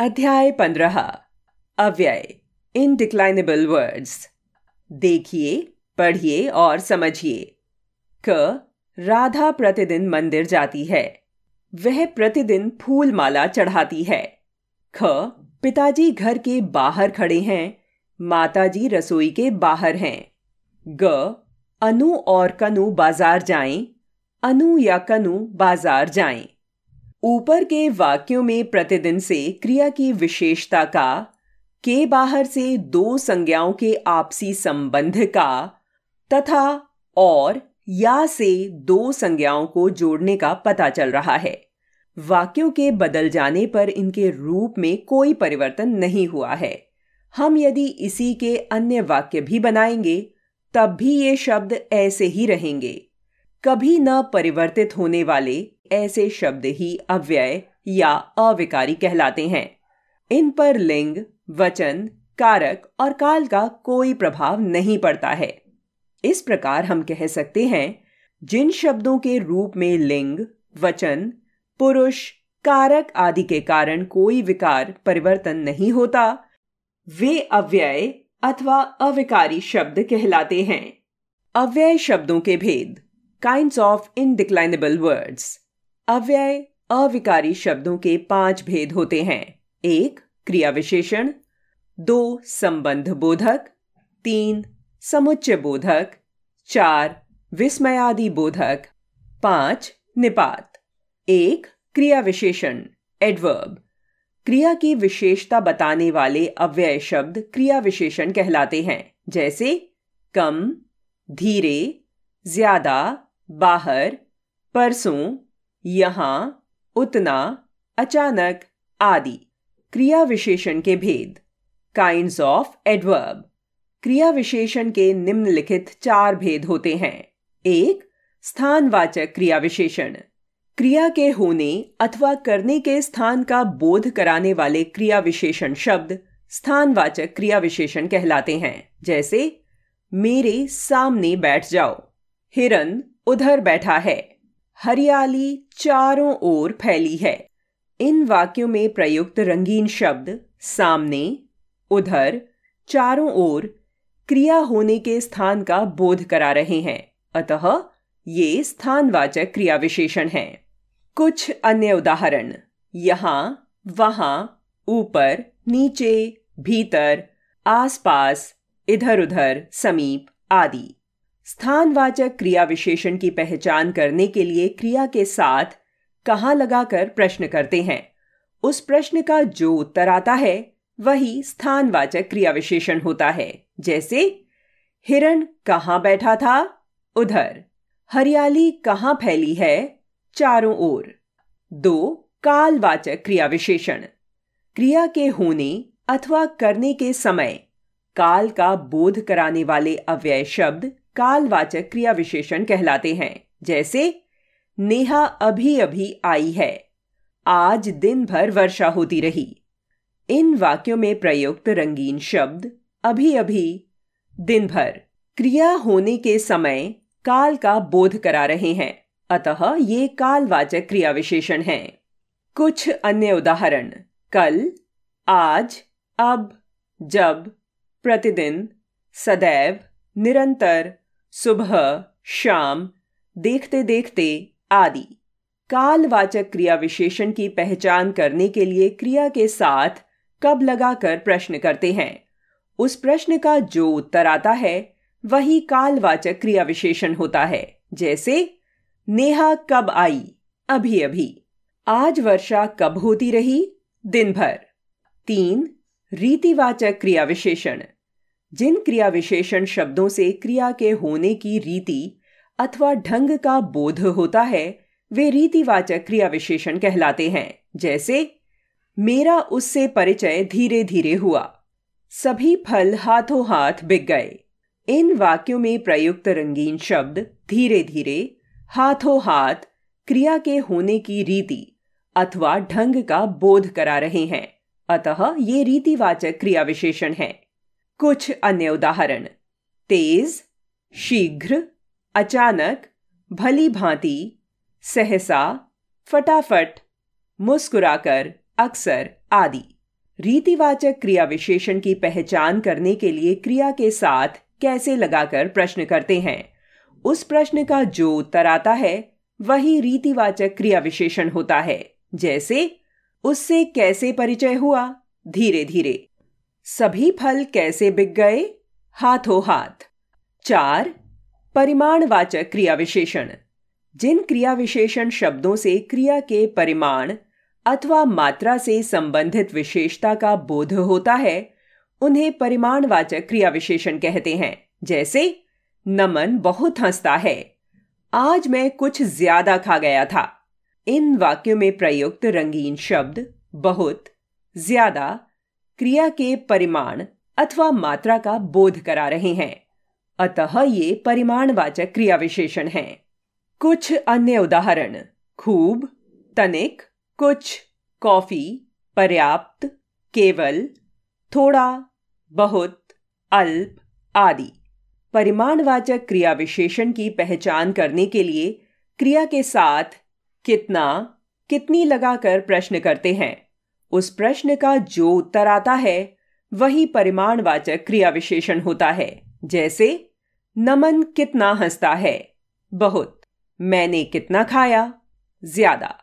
अध्याय पंद्रह अव्यय इनडिक्लाइनेबल वर्ड्स देखिए पढ़िए और समझिए क राधा प्रतिदिन मंदिर जाती है वह प्रतिदिन फूल माला चढ़ाती है ख पिताजी घर के बाहर खड़े हैं माताजी रसोई के बाहर हैं ग अनु और कनु बाजार जाएं अनु या कनु बाजार जाएं ऊपर के वाक्यों में प्रतिदिन से क्रिया की विशेषता का के बाहर से दो संज्ञाओं के आपसी संबंध का तथा और या से दो संज्ञाओं को जोड़ने का पता चल रहा है वाक्यों के बदल जाने पर इनके रूप में कोई परिवर्तन नहीं हुआ है हम यदि इसी के अन्य वाक्य भी बनाएंगे तब भी ये शब्द ऐसे ही रहेंगे कभी न परिवर्तित होने वाले ऐसे शब्द ही अव्यय या अविकारी कहलाते हैं इन पर लिंग वचन कारक और काल का कोई प्रभाव नहीं पड़ता है इस प्रकार हम कह सकते हैं जिन शब्दों के रूप में लिंग वचन पुरुष कारक आदि के कारण कोई विकार परिवर्तन नहीं होता वे अव्यय अथवा अविकारी शब्द कहलाते हैं अव्यय शब्दों के भेद काइंड ऑफ इनडिक्लाइनेबल वर्ड्स अव्यय अविकारी शब्दों के पांच भेद होते हैं एक क्रिया विशेषण दो संबंध बोधक तीन समुच्चय बोधक चार विस्मयादि बोधक पांच निपात एक क्रिया विशेषण एडवर्ब क्रिया की विशेषता बताने वाले अव्यय शब्द क्रिया विशेषण कहलाते हैं जैसे कम धीरे ज्यादा बाहर परसों यहाँ उतना अचानक आदि क्रिया विशेषण के भेद काइंड ऑफ एडवर्ब क्रिया विशेषण के निम्नलिखित चार भेद होते हैं एक स्थानवाचक क्रिया विशेषण क्रिया के होने अथवा करने के स्थान का बोध कराने वाले क्रिया विशेषण शब्द स्थानवाचक क्रिया विशेषण कहलाते हैं जैसे मेरे सामने बैठ जाओ हिरन उधर बैठा है हरियाली चारों ओर फैली है इन वाक्यों में प्रयुक्त रंगीन शब्द सामने उधर चारों ओर क्रिया होने के स्थान का बोध करा रहे हैं अतः ये स्थानवाचक क्रिया विशेषण है कुछ अन्य उदाहरण यहाँ वहाँ ऊपर नीचे भीतर आसपास इधर उधर समीप आदि स्थानवाचक क्रिया विशेषण की पहचान करने के लिए क्रिया के साथ कहाँ लगाकर प्रश्न करते हैं उस प्रश्न का जो उत्तर आता है वही स्थानवाचक क्रिया विशेषण होता है जैसे हिरण कहां बैठा था उधर हरियाली कहाँ फैली है चारों ओर दो कालवाचक क्रिया विशेषण क्रिया के होने अथवा करने के समय काल का बोध कराने वाले अव्यय शब्द कालवाचक क्रिया विशेषण कहलाते हैं जैसे नेहा अभी अभी आई है आज दिन भर वर्षा होती रही इन वाक्यों में प्रयुक्त रंगीन शब्द अभी अभी दिन भर क्रिया होने के समय काल का बोध करा रहे हैं अतः ये कालवाचक क्रिया विशेषण है कुछ अन्य उदाहरण कल आज अब जब प्रतिदिन सदैव निरंतर सुबह शाम देखते देखते आदि कालवाचक क्रिया विशेषण की पहचान करने के लिए क्रिया के साथ कब लगाकर प्रश्न करते हैं उस प्रश्न का जो उत्तर आता है वही कालवाचक क्रिया विशेषण होता है जैसे नेहा कब आई अभी अभी आज वर्षा कब होती रही दिन भर तीन रीतिवाचक क्रिया विशेषण जिन क्रिया विशेषण शब्दों से क्रिया के होने की रीति अथवा ढंग का बोध होता है वे रीतिवाचक क्रिया विशेषण कहलाते हैं जैसे मेरा उससे परिचय धीरे धीरे हुआ सभी फल हाथों हाथ बिक गए इन वाक्यों में प्रयुक्त रंगीन शब्द धीरे धीरे हाथों हाथ क्रिया के होने की रीति अथवा ढंग का बोध करा रहे हैं अतः ये रीतिवाचक क्रिया विशेषण है कुछ अन्य उदाहरण तेज शीघ्र अचानक भली भांति सहसा फटाफट मुस्कुराकर अक्सर आदि रीतिवाचक क्रिया विशेषण की पहचान करने के लिए क्रिया के साथ कैसे लगाकर प्रश्न करते हैं उस प्रश्न का जो उत्तर आता है वही रीतिवाचक क्रिया विशेषण होता है जैसे उससे कैसे परिचय हुआ धीरे धीरे सभी फल कैसे बिक गए हाथों हाथ चार परिमाणवाचक क्रिया विशेषण जिन क्रिया विशेषण शब्दों से क्रिया के परिमाण अथवा मात्रा से संबंधित विशेषता का बोध होता है उन्हें परिमाणवाचक क्रिया विशेषण कहते हैं जैसे नमन बहुत हंसता है आज मैं कुछ ज्यादा खा गया था इन वाक्यों में प्रयुक्त रंगीन शब्द बहुत ज्यादा क्रिया के परिमाण अथवा मात्रा का बोध करा रहे हैं अतः ये परिमाणवाचक क्रिया विशेषण है कुछ अन्य उदाहरण खूब तनिक कुछ कॉफी पर्याप्त केवल थोड़ा बहुत अल्प आदि परिमाणवाचक क्रिया विशेषण की पहचान करने के लिए क्रिया के साथ कितना कितनी लगाकर प्रश्न करते हैं उस प्रश्न का जो उत्तर आता है वही परिमाणवाचक क्रिया विशेषण होता है जैसे नमन कितना हंसता है बहुत मैंने कितना खाया ज्यादा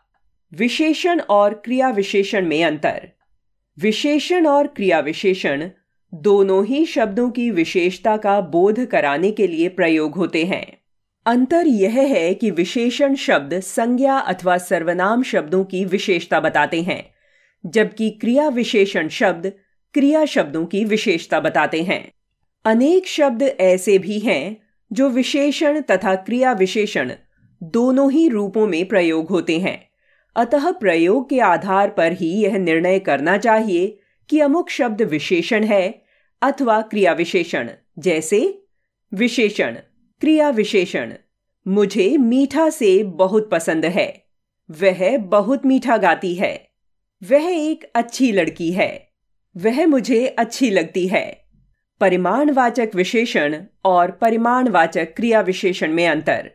विशेषण और क्रिया विशेषण में अंतर विशेषण और क्रिया विशेषण दोनों ही शब्दों की विशेषता का बोध कराने के लिए प्रयोग होते हैं अंतर यह है कि विशेषण शब्द संज्ञा अथवा सर्वनाम शब्दों की विशेषता बताते हैं जबकि क्रिया विशेषण शब्द क्रिया शब्दों की विशेषता बताते हैं अनेक शब्द ऐसे भी हैं जो विशेषण तथा क्रिया विशेषण दोनों ही रूपों में प्रयोग होते हैं अतः प्रयोग के आधार पर ही यह निर्णय करना चाहिए कि अमुक शब्द विशेषण है अथवा क्रिया विशेषण जैसे विशेषण क्रिया विशेषण मुझे मीठा से बहुत पसंद है वह बहुत मीठा गाती है वह एक अच्छी लड़की है वह मुझे अच्छी लगती है परिमाणवाचक विशेषण और परिमाणवाचक क्रिया विशेषण में अंतर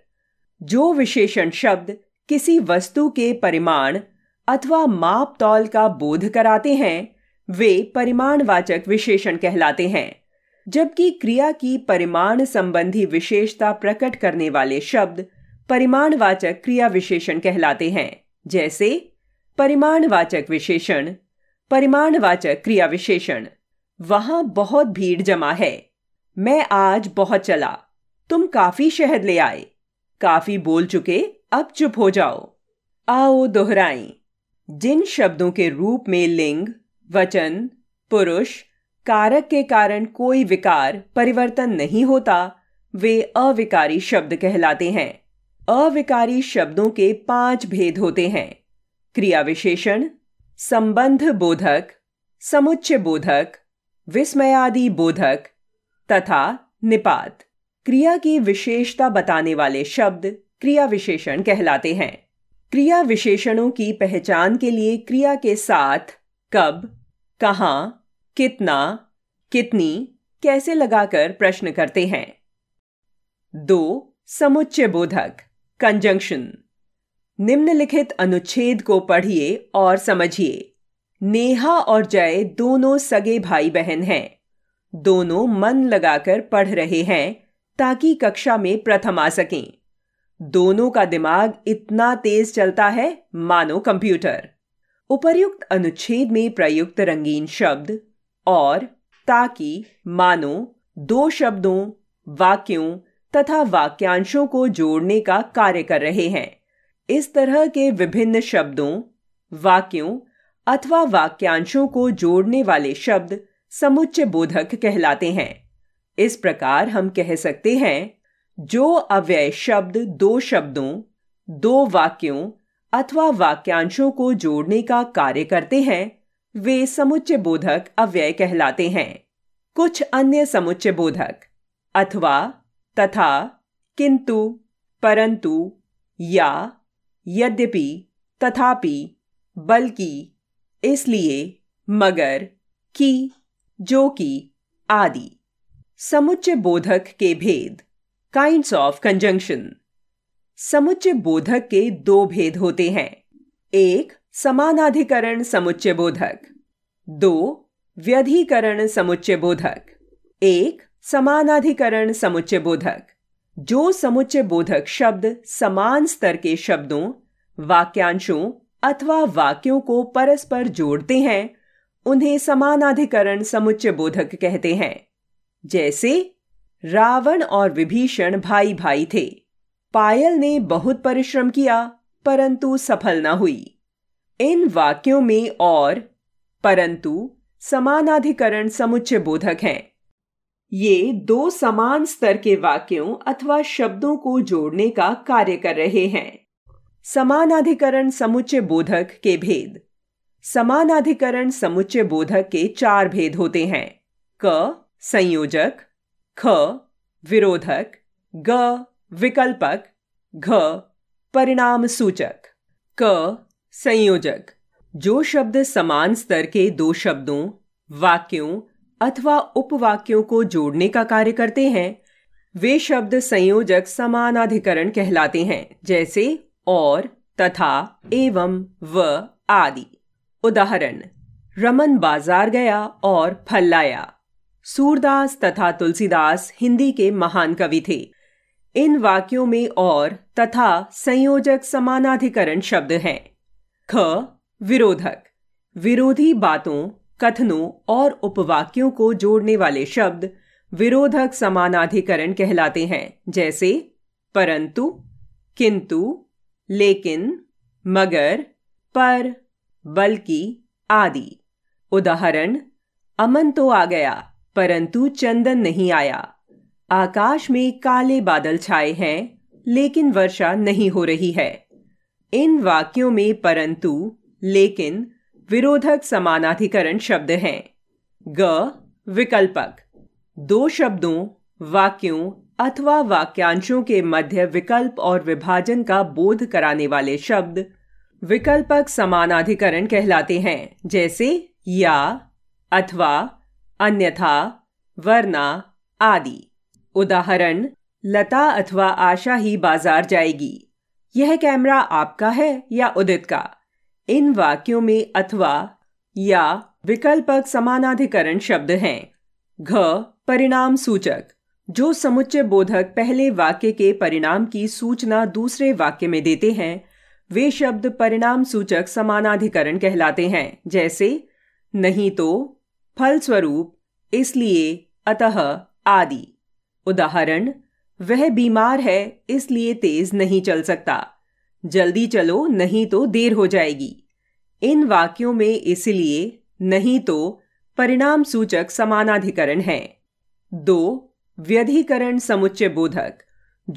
जो विशेषण शब्द किसी वस्तु के परिमाण अथवा माप तौल का बोध कराते हैं वे परिमाणवाचक विशेषण कहलाते हैं जबकि क्रिया की परिमाण संबंधी विशेषता प्रकट करने वाले शब्द परिमाणवाचक क्रिया विशेषण कहलाते हैं जैसे परिमाणवाचक विशेषण परिमाणवाचक क्रिया विशेषण वहां बहुत भीड़ जमा है मैं आज बहुत चला तुम काफी शहद ले आए काफी बोल चुके अब चुप हो जाओ आओ दोहराई जिन शब्दों के रूप में लिंग वचन पुरुष कारक के कारण कोई विकार परिवर्तन नहीं होता वे अविकारी शब्द कहलाते हैं अविकारी शब्दों के पांच भेद होते हैं क्रिया विशेषण संबंध बोधक समुच्च बोधक विस्मयादि बोधक तथा निपात क्रिया की विशेषता बताने वाले शब्द क्रिया विशेषण कहलाते हैं क्रिया विशेषणों की पहचान के लिए क्रिया के साथ कब कहाँ कितना कितनी कैसे लगाकर प्रश्न करते हैं दो समुच्चय बोधक कंजंक्शन निम्नलिखित अनुच्छेद को पढ़िए और समझिए नेहा और जय दोनों सगे भाई बहन हैं दोनों मन लगाकर पढ़ रहे हैं ताकि कक्षा में प्रथम आ सकें दोनों का दिमाग इतना तेज चलता है मानो कंप्यूटर उपर्युक्त अनुच्छेद में प्रयुक्त रंगीन शब्द और ताकि मानो दो शब्दों वाक्यों तथा वाक्यांशों को जोड़ने का कार्य कर रहे हैं इस तरह के विभिन्न शब्दों वाक्यों अथवा वाक्यांशों को जोड़ने वाले शब्द समुच्च बोधक कहलाते हैं इस प्रकार हम कह सकते हैं जो अव्यय शब्द दो शब्दों दो वाक्यों अथवा वाक्यांशों को जोड़ने का कार्य करते हैं वे समुच्च बोधक अव्यय कहलाते हैं कुछ अन्य समुच्च बोधक अथवा तथा किंतु परंतु या यद्यपि तथापि बल्कि इसलिए मगर कि जो कि आदि समुच्चय बोधक के भेद काइंड्स ऑफ कंजंक्शन समुच्चय बोधक के दो भेद होते हैं एक समानाधिकरण समुच्चय बोधक दो व्यधिकरण समुच्चय बोधक एक समानाधिकरण समुच्चय बोधक जो समुच्चय बोधक शब्द समान स्तर के शब्दों वाक्यांशों अथवा वाक्यों को परस्पर जोड़ते हैं उन्हें समानाधिकरण समुच्चय बोधक कहते हैं जैसे रावण और विभीषण भाई भाई थे पायल ने बहुत परिश्रम किया परंतु सफल न हुई इन वाक्यों में और परंतु समानाधिकरण समुच्चय बोधक हैं ये दो समान स्तर के वाक्यों अथवा शब्दों को जोड़ने का कार्य कर रहे हैं समानाधिकरण समुच्चय बोधक के भेद समानाधिकरण समुच्चय बोधक के चार भेद होते हैं क संयोजक ख विरोधक ग विकल्पक घ परिणाम सूचक क संयोजक जो शब्द समान स्तर के दो शब्दों वाक्यों अथवा उपवाक्यों को जोड़ने का कार्य करते हैं वे शब्द संयोजक समानाधिकरण कहलाते हैं जैसे और तथा एवं व आदि उदाहरण रमन बाजार गया और फल लाया सूरदास तथा तुलसीदास हिंदी के महान कवि थे इन वाक्यों में और तथा संयोजक समानाधिकरण शब्द हैं ख विरोधक विरोधी बातों कथनों और उपवाक्यों को जोड़ने वाले शब्द विरोधक समानाधिकरण कहलाते हैं जैसे परंतु किंतु लेकिन मगर पर बल्कि आदि उदाहरण अमन तो आ गया परंतु चंदन नहीं आया आकाश में काले बादल छाए हैं लेकिन वर्षा नहीं हो रही है इन वाक्यों में परंतु लेकिन विरोधक समानाधिकरण शब्द हैं ग विकल्पक दो शब्दों वाक्यों अथवा वाक्यांशों के मध्य विकल्प और विभाजन का बोध कराने वाले शब्द विकल्पक समानाधिकरण कहलाते हैं जैसे या अथवा अन्यथा वरना आदि उदाहरण लता अथवा आशा ही बाजार जाएगी यह कैमरा आपका है या उदित का इन वाक्यों में अथवा या विकल्पक समानाधिकरण शब्द हैं घ परिणाम सूचक जो समुच्चय बोधक पहले वाक्य के परिणाम की सूचना दूसरे वाक्य में देते हैं वे शब्द परिणाम सूचक समानाधिकरण कहलाते हैं जैसे नहीं तो फलस्वरूप इसलिए अतः आदि उदाहरण वह बीमार है इसलिए तेज नहीं चल सकता जल्दी चलो नहीं तो देर हो जाएगी इन वाक्यों में इसलिए नहीं तो परिणाम सूचक समानाधिकरण है दो व्यधिकरण समुच्चय बोधक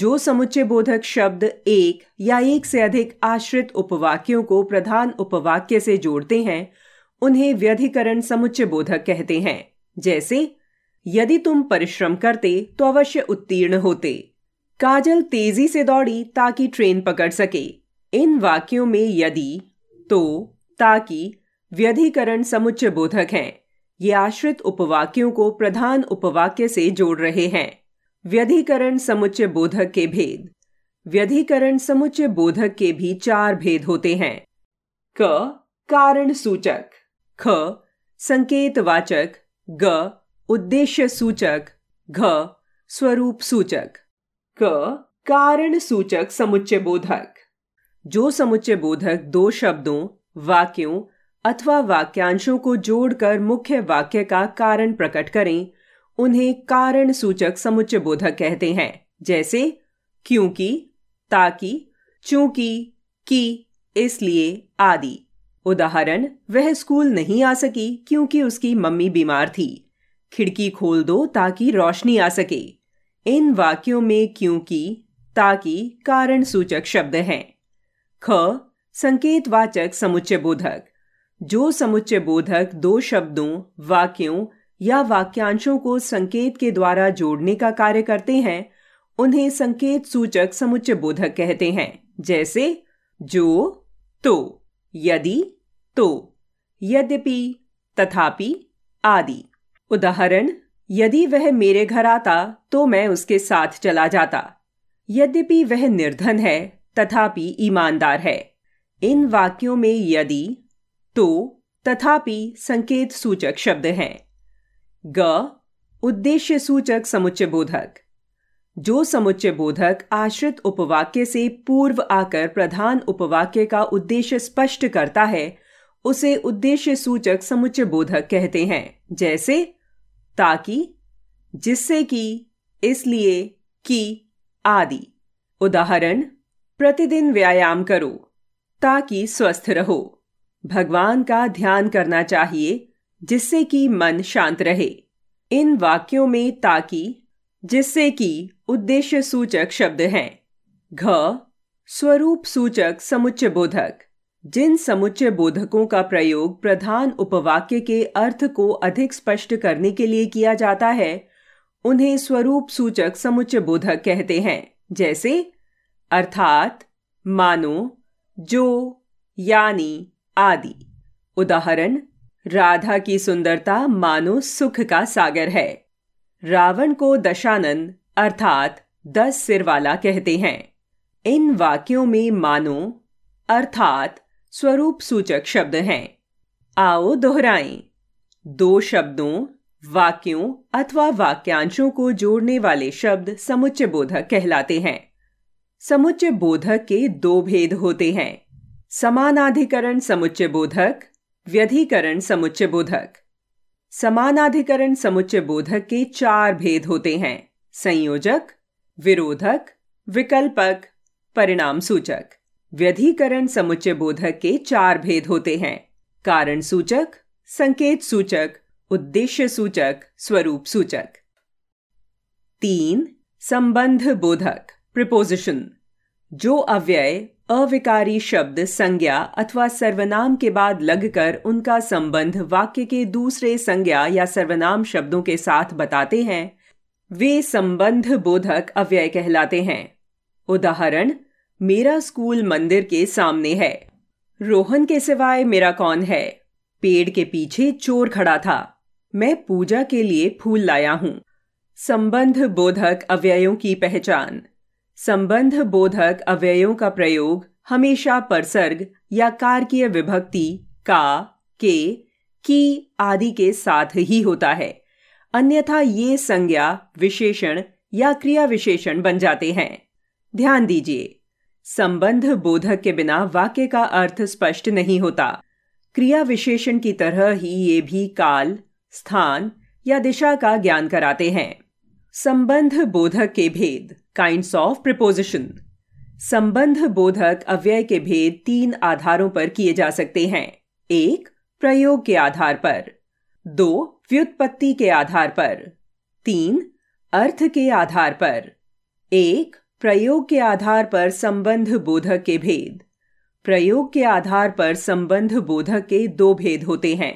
जो समुच्चय बोधक शब्द एक या एक से अधिक आश्रित उपवाक्यों को प्रधान उपवाक्य से जोड़ते हैं उन्हें व्यधिकरण समुच्चय बोधक कहते हैं जैसे यदि तुम परिश्रम करते तो अवश्य उत्तीर्ण होते काजल तेजी से दौड़ी ताकि ट्रेन पकड़ सके इन वाक्यों में यदि तो ताकि व्यधिकरण समुच्च बोधक हैं ये आश्रित उपवाक्यों को प्रधान उपवाक्य से जोड़ रहे हैं व्यधिकरण समुच्च बोधक के भेद व्यधिकरण समुच्च बोधक के भी चार भेद होते हैं क कारण सूचक ख संकेतवाचक ग उद्देश्य सूचक घ स्वरूप सूचक क कारण सूचक समुच्चय बोधक जो समुच्चय बोधक दो शब्दों वाक्यों अथवा वाक्यांशों को जोड़कर मुख्य वाक्य का कारण प्रकट करें उन्हें कारण सूचक समुच्चय बोधक कहते हैं जैसे क्योंकि ताकि चूंकि की इसलिए आदि उदाहरण वह स्कूल नहीं आ सकी क्योंकि उसकी मम्मी बीमार थी खिड़की खोल दो ताकि रोशनी आ सके इन वाक्यों में क्योंकि ताकि कारण सूचक शब्द हैं ख संकेतवाचक समुच्चय बोधक जो समुच्चय बोधक दो शब्दों वाक्यों या वाक्यांशों को संकेत के द्वारा जोड़ने का कार्य करते हैं उन्हें संकेत सूचक समुच्चय बोधक कहते हैं जैसे जो तो यदि तो यद्यपि तथापि आदि उदाहरण यदि वह मेरे घर आता तो मैं उसके साथ चला जाता यद्यपि वह निर्धन है तथापि ईमानदार है इन वाक्यों में यदि तो तथापि संकेत सूचक शब्द हैं ग उद्देश्य सूचक समुच्चय बोधक जो समुच्चय बोधक आश्रित उपवाक्य से पूर्व आकर प्रधान उपवाक्य का उद्देश्य स्पष्ट करता है उसे उद्देश्य सूचक समुच्चय बोधक कहते हैं जैसे ताकि जिससे कि इसलिए कि आदि उदाहरण प्रतिदिन व्यायाम करो ताकि स्वस्थ रहो भगवान का ध्यान करना चाहिए जिससे कि मन शांत रहे इन वाक्यों में ताकि जिससे कि उद्देश्य सूचक शब्द हैं घ स्वरूप सूचक समुच्चय बोधक जिन समुच्चय बोधकों का प्रयोग प्रधान उपवाक्य के अर्थ को अधिक स्पष्ट करने के लिए किया जाता है उन्हें स्वरूप सूचक समुच्चय बोधक कहते हैं जैसे अर्थात मानो जो यानी आदि उदाहरण राधा की सुंदरता मानो सुख का सागर है रावण को दशानन अर्थात दस सिर वाला कहते हैं इन वाक्यों में मानो अर्थात स्वरूप सूचक शब्द हैं आओ दोहराएं दो शब्दों वाक्यों अथवा वाक्यांशों को जोड़ने वाले शब्द समुच्च बोधक कहलाते हैं समुच्च बोधक के दो भेद होते हैं समानाधिकरण समुच्च बोधक व्यधिकरण समुच्च बोधक समानाधिकरण समुच्च बोधक के चार भेद होते हैं संयोजक विरोधक विकल्पक परिणाम सूचक व्यधिकरण समुच्चय बोधक के चार भेद होते हैं कारण सूचक संकेत सूचक उद्देश्य सूचक स्वरूप सूचक तीन संबंध बोधक प्रिपोजिशन जो अव्यय अविकारी शब्द संज्ञा अथवा सर्वनाम के बाद लगकर उनका संबंध वाक्य के दूसरे संज्ञा या सर्वनाम शब्दों के साथ बताते हैं वे संबंध बोधक अव्यय कहलाते हैं उदाहरण मेरा स्कूल मंदिर के सामने है रोहन के सिवाय मेरा कौन है पेड़ के पीछे चोर खड़ा था मैं पूजा के लिए फूल लाया हूँ संबंध बोधक अव्ययों की पहचान संबंध बोधक अव्ययों का प्रयोग हमेशा परसर्ग या की विभक्ति का के की आदि के साथ ही होता है अन्यथा ये संज्ञा विशेषण या क्रिया विशेषण बन जाते हैं ध्यान दीजिए संबंध बोधक के बिना वाक्य का अर्थ स्पष्ट नहीं होता क्रिया विशेषण की तरह ही ये भी काल स्थान या दिशा का ज्ञान कराते हैं संबंध बोधक के भेद काइंड ऑफ प्रपोजिशन संबंध बोधक अव्यय के भेद तीन आधारों पर किए जा सकते हैं एक प्रयोग के आधार पर दो व्युत्पत्ति के आधार पर तीन अर्थ के आधार पर एक प्रयोग के आधार पर संबंध बोधक के भेद प्रयोग के आधार पर संबंध बोधक के दो भेद होते हैं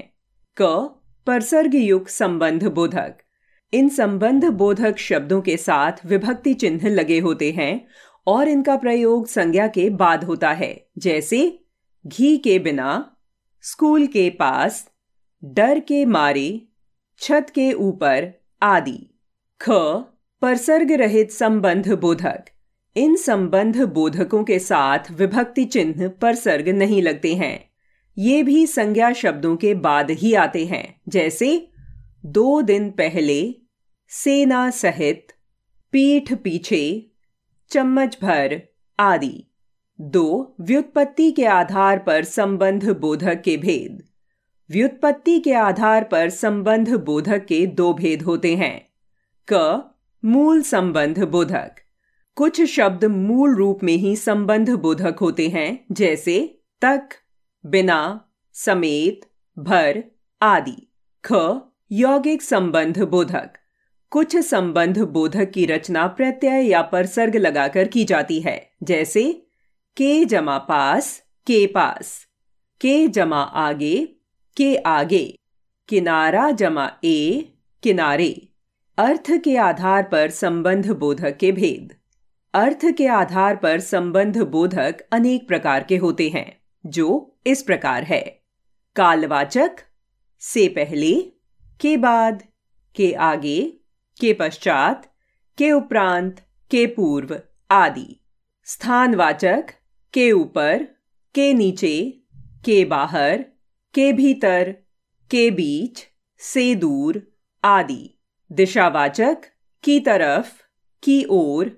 क परसर्ग युक्त संबंध बोधक इन संबंध बोधक शब्दों के साथ विभक्ति चिन्ह लगे होते हैं और इनका प्रयोग संज्ञा के बाद होता है जैसे घी के बिना स्कूल के पास डर के मारे छत के ऊपर आदि ख परसर्ग रहित संबंध बोधक इन संबंध बोधकों के साथ विभक्ति चिन्ह परसर्ग नहीं लगते हैं ये भी संज्ञा शब्दों के बाद ही आते हैं जैसे दो दिन पहले सेना सहित पीठ पीछे चम्मच भर आदि दो व्युत्पत्ति के आधार पर संबंध बोधक के भेद व्युत्पत्ति के आधार पर संबंध बोधक के दो भेद होते हैं क मूल संबंध बोधक कुछ शब्द मूल रूप में ही संबंध बोधक होते हैं जैसे तक बिना समेत भर आदि ख यौगिक संबंध बोधक कुछ संबंध बोधक की रचना प्रत्यय या पर सर्ग लगाकर की जाती है जैसे के जमा पास के पास के जमा आगे के आगे किनारा जमा ए किनारे अर्थ के आधार पर संबंध बोधक के भेद अर्थ के आधार पर संबंध बोधक अनेक प्रकार के होते हैं जो इस प्रकार है कालवाचक से पहले के बाद के आगे के पश्चात के उपरांत के पूर्व आदि स्थानवाचक के ऊपर के नीचे के बाहर के भीतर के बीच से दूर आदि दिशावाचक की तरफ की ओर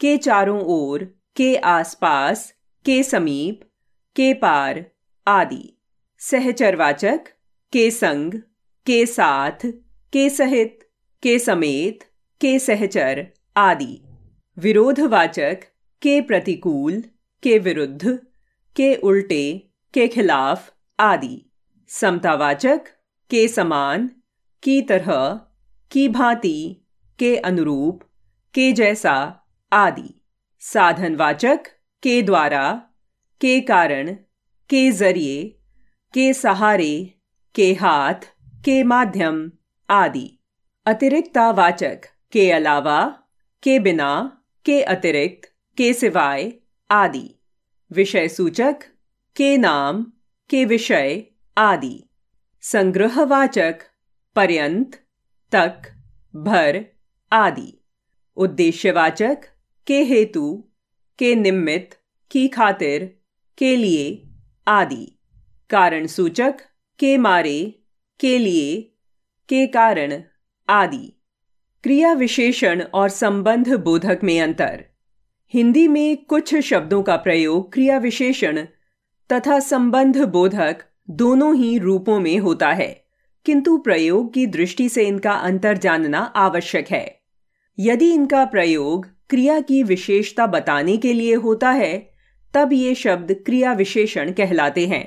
के चारों ओर के आसपास के समीप के पार आदि सहचरवाचक के संग के साथ के सहित के समेत के सहचर आदि विरोधवाचक के प्रतिकूल के विरुद्ध के उल्टे के खिलाफ आदि समतावाचक के समान की तरह की भांति के अनुरूप के जैसा आदि साधनवाचक के द्वारा के कारण के जरिए के सहारे के हाथ के माध्यम आदि अतिरिक्तावाचक के अलावा के बिना के अतिरिक्त के सिवाय आदि विषय सूचक के नाम के विषय आदि संग्रहवाचक पर्यंत तक भर आदि उद्देश्यवाचक के हेतु के निमित्त की खातिर के लिए आदि कारण सूचक के मारे के लिए के कारण आदि क्रिया विशेषण और संबंध बोधक में अंतर हिंदी में कुछ शब्दों का प्रयोग क्रिया विशेषण तथा संबंध बोधक दोनों ही रूपों में होता है किंतु प्रयोग की दृष्टि से इनका अंतर जानना आवश्यक है यदि इनका प्रयोग क्रिया की विशेषता बताने के लिए होता है तब ये शब्द क्रिया विशेषण कहलाते हैं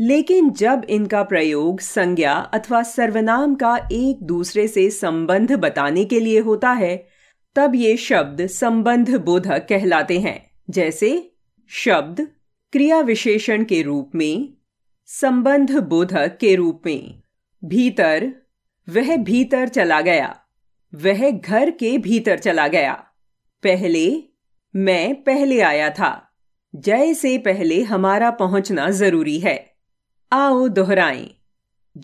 लेकिन जब इनका प्रयोग संज्ञा अथवा सर्वनाम का एक दूसरे से संबंध बताने के लिए होता है तब ये शब्द संबंध बोधक कहलाते हैं जैसे शब्द क्रिया विशेषण के रूप में संबंध बोधक के रूप में भीतर वह भीतर चला गया वह घर के भीतर चला गया पहले मैं पहले आया था जय से पहले हमारा पहुंचना जरूरी है आओ दोहराएं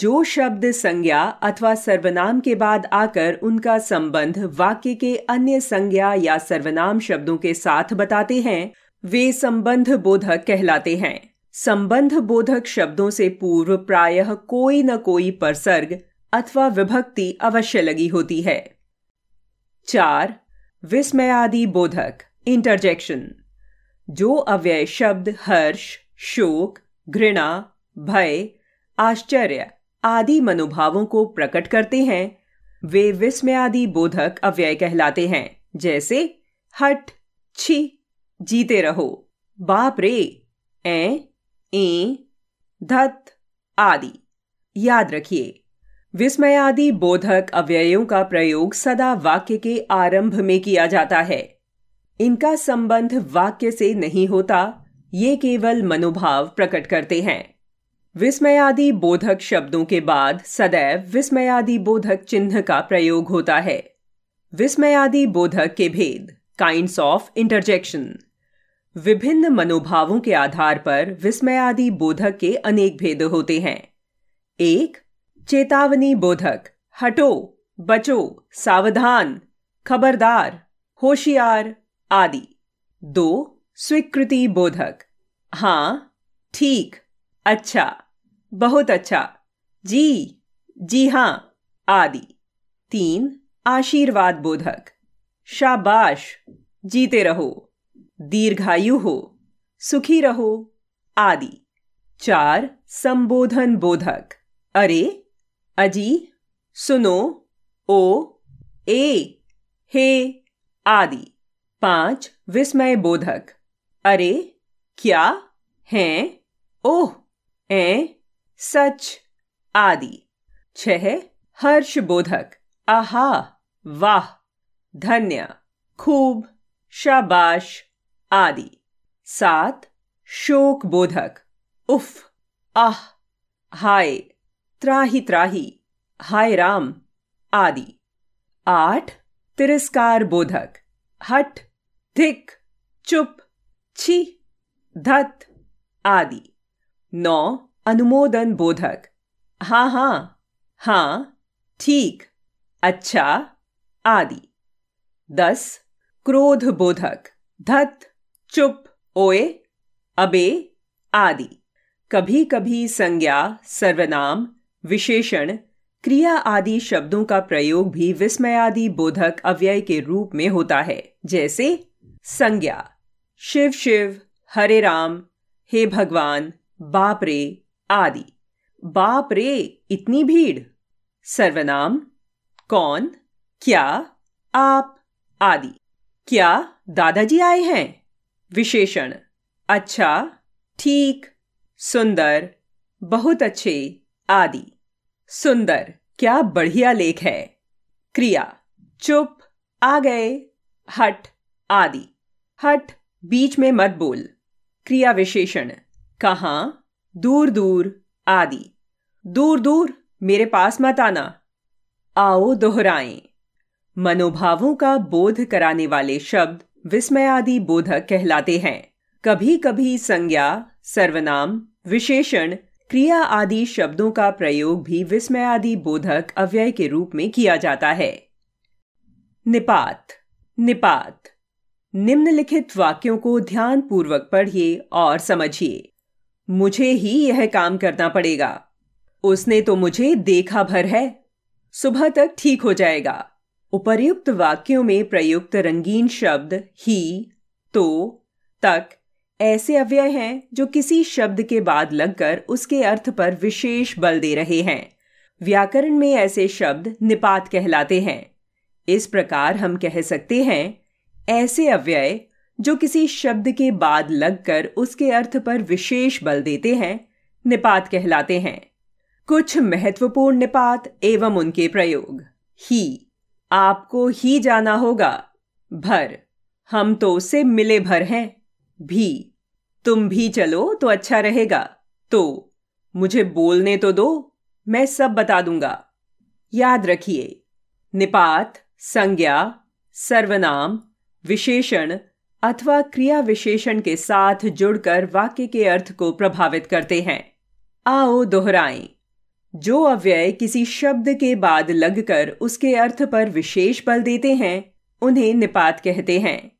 जो शब्द संज्ञा अथवा सर्वनाम के बाद आकर उनका संबंध वाक्य के अन्य संज्ञा या सर्वनाम शब्दों के साथ बताते हैं वे संबंध बोधक कहलाते हैं संबंध बोधक शब्दों से पूर्व प्रायः कोई न कोई परसर्ग अथवा विभक्ति अवश्य लगी होती है चार विस्मयादि बोधक इंटरजेक्शन जो अव्यय शब्द हर्ष शोक घृणा भय आश्चर्य आदि मनोभावों को प्रकट करते हैं वे विस्मयादि बोधक अव्यय कहलाते हैं जैसे हट छी जीते रहो बाप रे ए ए धत आदि याद रखिए विस्मयादि बोधक अव्ययों का प्रयोग सदा वाक्य के आरंभ में किया जाता है इनका संबंध वाक्य से नहीं होता ये केवल मनोभाव प्रकट करते हैं विस्मयादि बोधक शब्दों के बाद सदैव विस्मयादि बोधक चिन्ह का प्रयोग होता है विस्मयादि बोधक के भेद काइंड्स ऑफ इंटरजेक्शन विभिन्न मनोभावों के आधार पर विस्मय आदि बोधक के अनेक भेद होते हैं एक चेतावनी बोधक हटो बचो सावधान खबरदार होशियार आदि दो स्वीकृति बोधक हाँ ठीक अच्छा बहुत अच्छा जी जी हाँ आदि तीन आशीर्वाद बोधक शाबाश जीते रहो दीर्घायु हो सुखी रहो आदि चार संबोधन बोधक अरे अजी सुनो ओ ए हे आदि पांच विस्मय बोधक अरे क्या है ओह ए सच आदि छह हर्ष बोधक आहा वाह धन्य खूब शाबाश आदि सात शोक बोधक उफ आह हाय त्राही त्राही हाय राम आदि आठ तिरस्कार बोधक हट धिक चुप छी धत आदि नौ अनुमोदन बोधक हाँ हाँ हाँ ठीक अच्छा आदि दस क्रोध बोधक धत चुप ओए अबे आदि कभी कभी संज्ञा सर्वनाम विशेषण क्रिया आदि शब्दों का प्रयोग भी विस्मयादि बोधक अव्यय के रूप में होता है जैसे संज्ञा शिव शिव हरे राम हे भगवान बाप रे आदि बाप रे इतनी भीड़ सर्वनाम कौन क्या आप आदि क्या दादाजी आए हैं विशेषण अच्छा ठीक सुंदर बहुत अच्छे आदि सुंदर क्या बढ़िया लेख है क्रिया चुप आ गए हट आदि हट बीच में मत बोल क्रिया विशेषण कहाँ दूर दूर आदि दूर दूर मेरे पास मत आना आओ दोहराएं मनोभावों का बोध कराने वाले शब्द विस्मयादि बोधक कहलाते हैं कभी कभी संज्ञा सर्वनाम विशेषण क्रिया आदि शब्दों का प्रयोग भी विस्मयादि बोधक अव्यय के रूप में किया जाता है निपात निपात निम्नलिखित वाक्यों को ध्यान पूर्वक पढ़िए और समझिए मुझे ही यह काम करना पड़ेगा उसने तो मुझे देखा भर है सुबह तक ठीक हो जाएगा उपर्युक्त वाक्यों में प्रयुक्त रंगीन शब्द ही तो तक ऐसे अव्यय हैं जो किसी शब्द के बाद लगकर उसके अर्थ पर विशेष बल दे रहे हैं व्याकरण में ऐसे शब्द निपात कहलाते हैं इस प्रकार हम कह सकते हैं ऐसे अव्यय जो किसी शब्द के बाद लगकर उसके अर्थ पर विशेष बल देते हैं निपात कहलाते हैं कुछ महत्वपूर्ण निपात एवं उनके प्रयोग ही आपको ही जाना होगा भर हम तो उसे मिले भर हैं भी तुम भी चलो तो अच्छा रहेगा तो मुझे बोलने तो दो मैं सब बता दूंगा याद रखिए निपात संज्ञा सर्वनाम विशेषण अथवा क्रिया विशेषण के साथ जुड़कर वाक्य के अर्थ को प्रभावित करते हैं आओ दोहराएं जो अव्यय किसी शब्द के बाद लगकर उसके अर्थ पर विशेष बल देते हैं उन्हें निपात कहते हैं